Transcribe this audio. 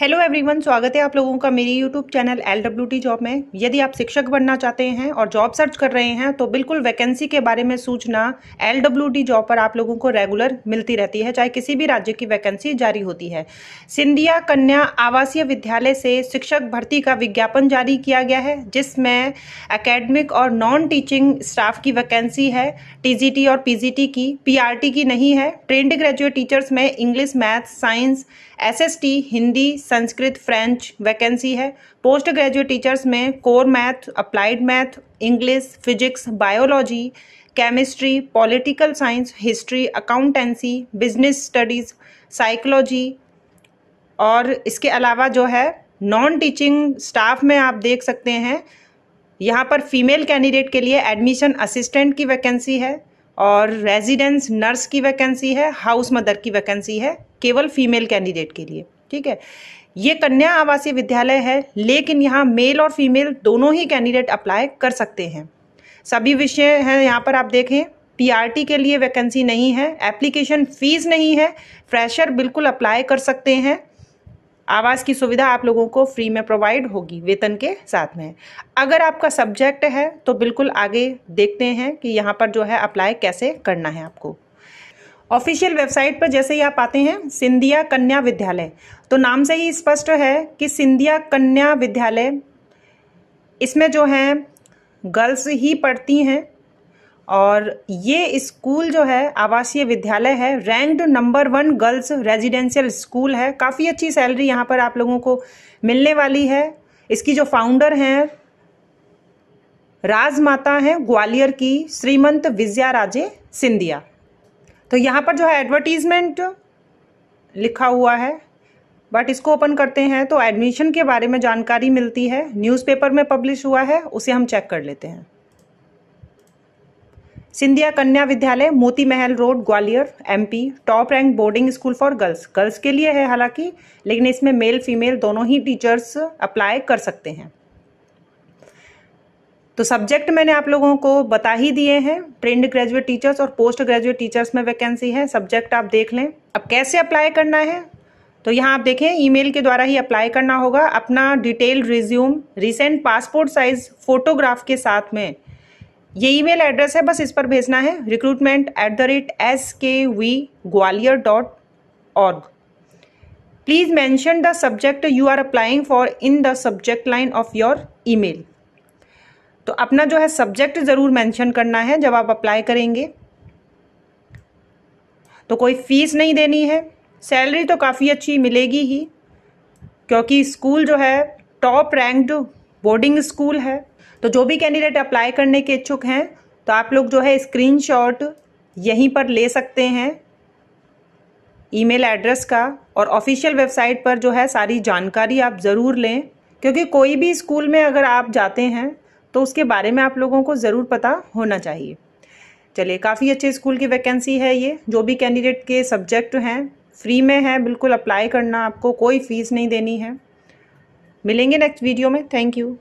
hello everyone स्वागत है आप लोगों का मेरी YouTube channel L W T job में यदि आप शिक्षक बनना चाहते हैं और जॉब सर्च कर रहे हैं तो बिल्कुल वैकेंसी के बारे में सूचना एल डब्ल्यू टी जॉब पर आप लोगों को रेगुलर मिलती रहती है चाहे किसी भी राज्य की वैकेंसी जारी होती है सिंधिया कन्या आवासीय विद्यालय से शिक्षक भर्ती का विज्ञापन जारी किया गया है जिसमें अकेडमिक और नॉन टीचिंग स्टाफ की वैकेंसी है टी और पी की पी की नहीं है ट्रेंड ग्रेजुएट टीचर्स में English math science S Hindi Sanskrit French vacancy है पोस्ट ग्रेजुएट टीचर्स में core math applied math English physics biology chemistry political science history accountancy business studies psychology और इसके अलावा जो है नॉन टीचिंग स्टाफ में आप देख सकते हैं यहाँ पर फीमेल कैंडिडेट के लिए एडमिशन असिस्टेंट की वैकेंसी है और रेजिडेंस नर्स की वैकेंसी है हाउस मदर की वैकेंसी है केवल फीमेल कैंडिडेट के लिए ठीक है ये कन्या आवासीय विद्यालय है लेकिन यहाँ मेल और फीमेल दोनों ही कैंडिडेट अप्लाई कर सकते हैं सभी विषय हैं यहाँ पर आप देखें पीआरटी के लिए वैकेंसी नहीं है एप्लीकेशन फ़ीस नहीं है फ्रेशर बिल्कुल अप्लाई कर सकते हैं आवास की सुविधा आप लोगों को फ्री में प्रोवाइड होगी वेतन के साथ में अगर आपका सब्जेक्ट है तो बिल्कुल आगे देखते हैं कि यहाँ पर जो है अप्लाई कैसे करना है आपको ऑफिशियल वेबसाइट पर जैसे ही आप आते हैं सिंधिया कन्या विद्यालय तो नाम से ही स्पष्ट है कि सिंधिया कन्या विद्यालय इसमें जो है गर्ल्स ही पढ़ती हैं और ये स्कूल जो है आवासीय विद्यालय है ranked number one girls residential school है काफ़ी अच्छी सैलरी यहाँ पर आप लोगों को मिलने वाली है इसकी जो फाउंडर हैं राजमाता हैं ग्वालियर की श्रीमंत विजया राजे सिंधिया तो यहाँ पर जो है एडवर्टीज़मेंट लिखा हुआ है बट इसको ओपन करते हैं तो एडमिशन के बारे में जानकारी मिलती है न्यूज़पेपर में पब्लिश हुआ है उसे हम चेक कर लेते हैं सिंधिया कन्या विद्यालय Moti Mahal road Gwalior MP top rank boarding school for girls girls के लिए है हालांकि लेकिन इसमें मेल फीमेल दोनों ही टीचर्स अप्लाई कर सकते हैं तो सब्जेक्ट मैंने आप लोगों को बता ही दिए हैं ट्रेंड ग्रेजुएट टीचर्स और पोस्ट ग्रेजुएट टीचर्स में वैकेंसी है सब्जेक्ट आप देख लें अब कैसे अप्लाई करना है तो यहाँ आप देखें ईमेल के द्वारा ही अप्लाई करना होगा अपना detail resume recent passport size photograph के साथ में ये ईमेल एड्रेस है बस इस पर भेजना है recruitment at the rate S K V Gwalior dot org please mention the subject you are applying for in the subject line of your email तो अपना जो है सब्जेक्ट ज़रूर मेंशन करना है जब आप अप्लाई करेंगे तो कोई फीस नहीं देनी है सैलरी तो काफ़ी अच्छी मिलेगी ही क्योंकि स्कूल जो है टॉप रैंक्ड बोर्डिंग स्कूल है तो जो भी कैंडिडेट अप्लाई करने के इच्छुक हैं तो आप लोग जो है स्क्रीन यहीं पर ले सकते हैं ईमेल एड्रेस का और ऑफिशियल वेबसाइट पर जो है सारी जानकारी आप ज़रूर लें क्योंकि कोई भी स्कूल में अगर आप जाते हैं तो उसके बारे में आप लोगों को ज़रूर पता होना चाहिए चलिए काफ़ी अच्छे स्कूल की वैकेंसी है ये जो भी कैंडिडेट के सब्जेक्ट हैं फ्री में है बिल्कुल अप्लाई करना आपको कोई फ़ीस नहीं देनी है मिलेंगे नेक्स्ट वीडियो में थैंक यू